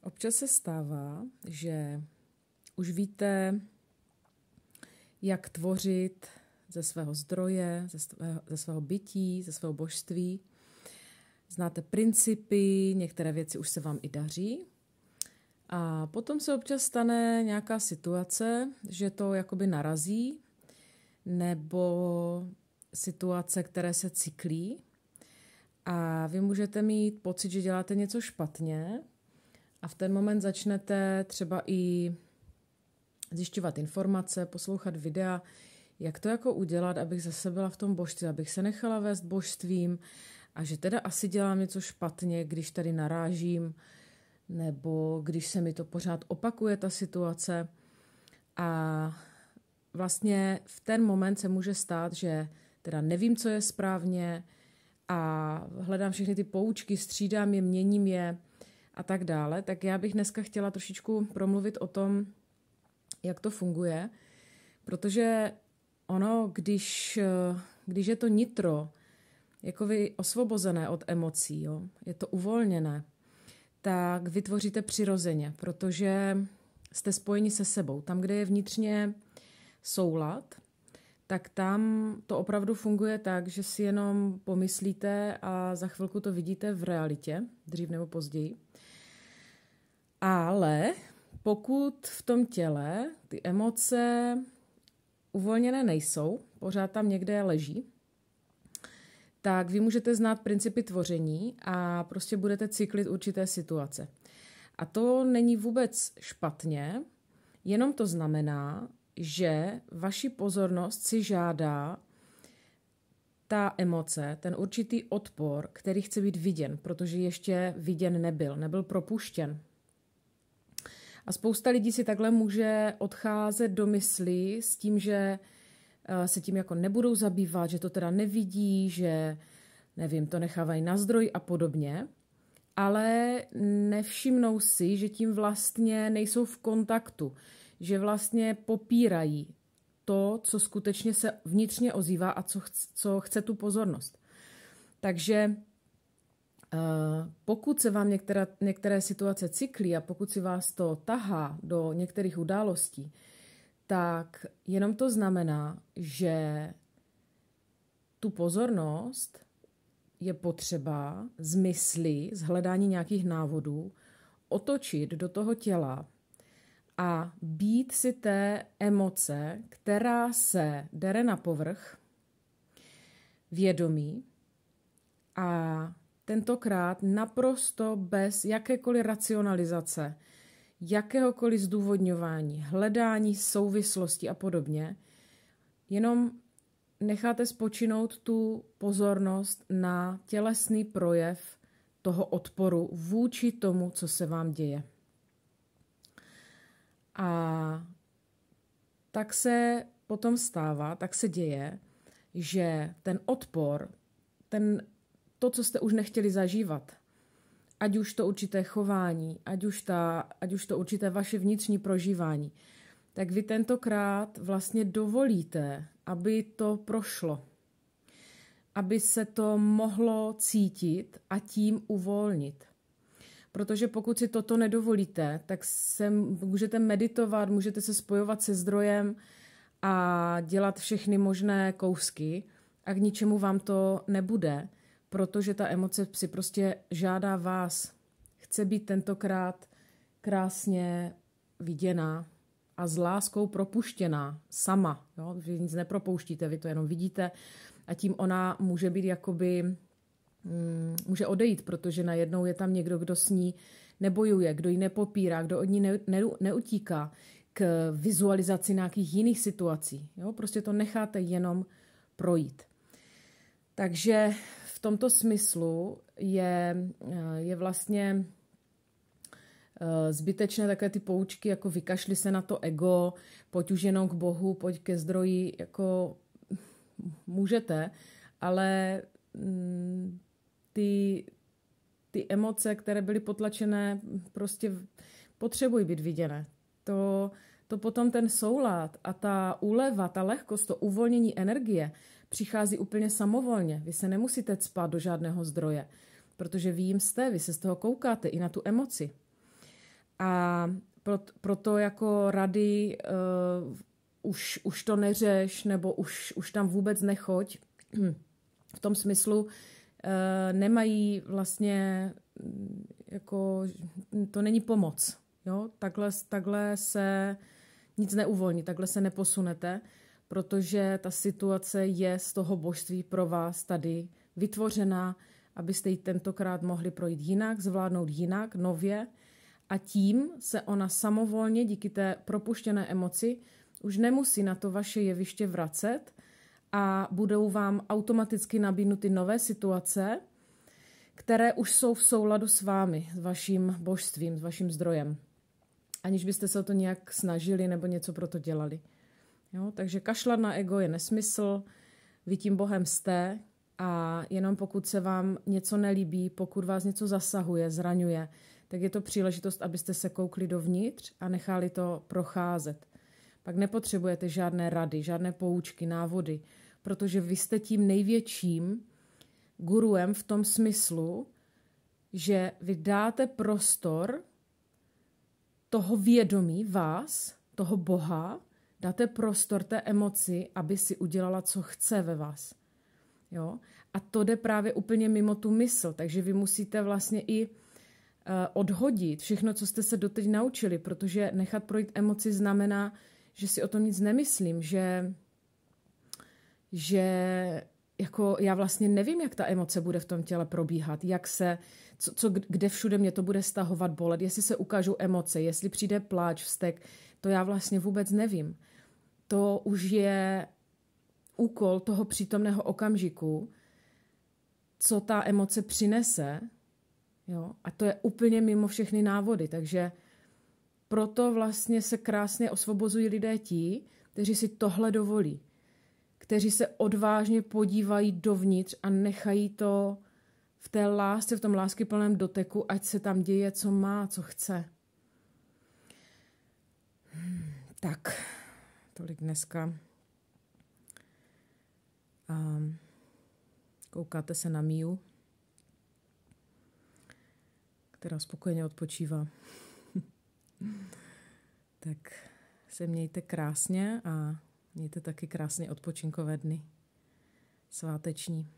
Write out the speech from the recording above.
Občas se stává, že už víte, jak tvořit ze svého zdroje, ze svého, ze svého bytí, ze svého božství. Znáte principy, některé věci už se vám i daří. A potom se občas stane nějaká situace, že to jakoby narazí, nebo situace, které se cyklí. A vy můžete mít pocit, že děláte něco špatně, a v ten moment začnete třeba i zjišťovat informace, poslouchat videa, jak to jako udělat, abych zase byla v tom božství, abych se nechala vést božstvím a že teda asi dělám něco špatně, když tady narážím nebo když se mi to pořád opakuje ta situace a vlastně v ten moment se může stát, že teda nevím, co je správně a hledám všechny ty poučky, střídám je, měním je a tak dále, tak já bych dneska chtěla trošičku promluvit o tom, jak to funguje, protože ono, když, eh, když je to nitro, jako vy osvobozené od emocí, jo, je to uvolněné, tak vytvoříte přirozeně, protože jste spojeni se sebou. Tam, kde je vnitřně soulad, tak tam to opravdu funguje tak, že si jenom pomyslíte a za chvilku to vidíte v realitě, dřív nebo později. Ale pokud v tom těle ty emoce uvolněné nejsou, pořád tam někde leží, tak vy můžete znát principy tvoření a prostě budete cyklit určité situace. A to není vůbec špatně, jenom to znamená, že vaši pozornost si žádá ta emoce, ten určitý odpor, který chce být viděn, protože ještě viděn nebyl, nebyl propuštěn. A spousta lidí si takhle může odcházet do myslí s tím, že eh, se tím jako nebudou zabývat, že to teda nevidí, že nevím, to nechávají na zdroj a podobně, ale nevšimnou si, že tím vlastně nejsou v kontaktu, že vlastně popírají to, co skutečně se vnitřně ozývá a co, chc, co chce tu pozornost. Takže eh, pokud se vám některá, některé situace cyklí a pokud si vás to tahá do některých událostí, tak jenom to znamená, že tu pozornost je potřeba z mysli, z hledání nějakých návodů, otočit do toho těla, a být si té emoce, která se dere na povrch, vědomí a tentokrát naprosto bez jakékoliv racionalizace, jakéhokoliv zdůvodňování, hledání souvislosti a podobně, jenom necháte spočinout tu pozornost na tělesný projev toho odporu vůči tomu, co se vám děje. A tak se potom stává, tak se děje, že ten odpor, ten, to, co jste už nechtěli zažívat, ať už to určité chování, ať už, ta, ať už to určité vaše vnitřní prožívání, tak vy tentokrát vlastně dovolíte, aby to prošlo, aby se to mohlo cítit a tím uvolnit protože pokud si toto nedovolíte, tak se můžete meditovat, můžete se spojovat se zdrojem a dělat všechny možné kousky a k ničemu vám to nebude, protože ta emoce si prostě žádá vás. Chce být tentokrát krásně viděná a s láskou propuštěná sama. Jo? Vy nic nepropouštíte, vy to jenom vidíte a tím ona může být jakoby Mm, může odejít, protože najednou je tam někdo, kdo s ní nebojuje, kdo ji nepopírá, kdo od ní ne, ne, neutíká k vizualizaci nějakých jiných situací. Jo? Prostě to necháte jenom projít. Takže v tomto smyslu je, eh, je vlastně eh, zbytečné takové ty poučky, jako vykašli se na to ego, pojď už jenom k Bohu, pojď ke zdroji, jako můžete, ale mm, ty, ty emoce, které byly potlačené, prostě potřebují být viděné. To, to potom ten soulad a ta úleva, ta lehkost, to uvolnění energie přichází úplně samovolně. Vy se nemusíte cpat do žádného zdroje, protože vy jim jste, vy se z toho koukáte i na tu emoci. A proto, proto jako rady uh, už, už to neřeš nebo už, už tam vůbec nechoď. v tom smyslu, Eh, nemají vlastně mm, jako, to není pomoc. Jo? Takhle, takhle se nic neuvolní, takhle se neposunete, protože ta situace je z toho božství pro vás tady vytvořena, abyste ji tentokrát mohli projít jinak, zvládnout jinak, nově a tím se ona samovolně díky té propuštěné emoci už nemusí na to vaše jeviště vracet, a budou vám automaticky nabídnuty nové situace, které už jsou v souladu s vámi, s vaším božstvím, s vaším zdrojem, aniž byste se o to nějak snažili nebo něco pro to dělali. Jo? Takže kašlat na ego je nesmysl, vy tím Bohem jste a jenom pokud se vám něco nelíbí, pokud vás něco zasahuje, zraňuje, tak je to příležitost, abyste se koukli dovnitř a nechali to procházet pak nepotřebujete žádné rady, žádné poučky, návody, protože vy jste tím největším guruem v tom smyslu, že vy dáte prostor toho vědomí vás, toho Boha, dáte prostor té emoci, aby si udělala, co chce ve vás. Jo? A to jde právě úplně mimo tu mysl, takže vy musíte vlastně i eh, odhodit všechno, co jste se doteď naučili, protože nechat projít emoci znamená, že si o tom nic nemyslím, že, že jako já vlastně nevím, jak ta emoce bude v tom těle probíhat, jak se, co, co, kde všude mě to bude stahovat bolet, jestli se ukážou emoce, jestli přijde pláč, vztek, to já vlastně vůbec nevím. To už je úkol toho přítomného okamžiku, co ta emoce přinese, jo? a to je úplně mimo všechny návody, takže proto vlastně se krásně osvobozují lidé ti, kteří si tohle dovolí, kteří se odvážně podívají dovnitř a nechají to v té lásce, v tom láskyplném doteku, ať se tam děje, co má, co chce. Hmm, tak, tolik dneska. A ehm, koukáte se na Miu, která spokojeně odpočívá tak se mějte krásně a mějte taky krásně odpočinkové dny sváteční.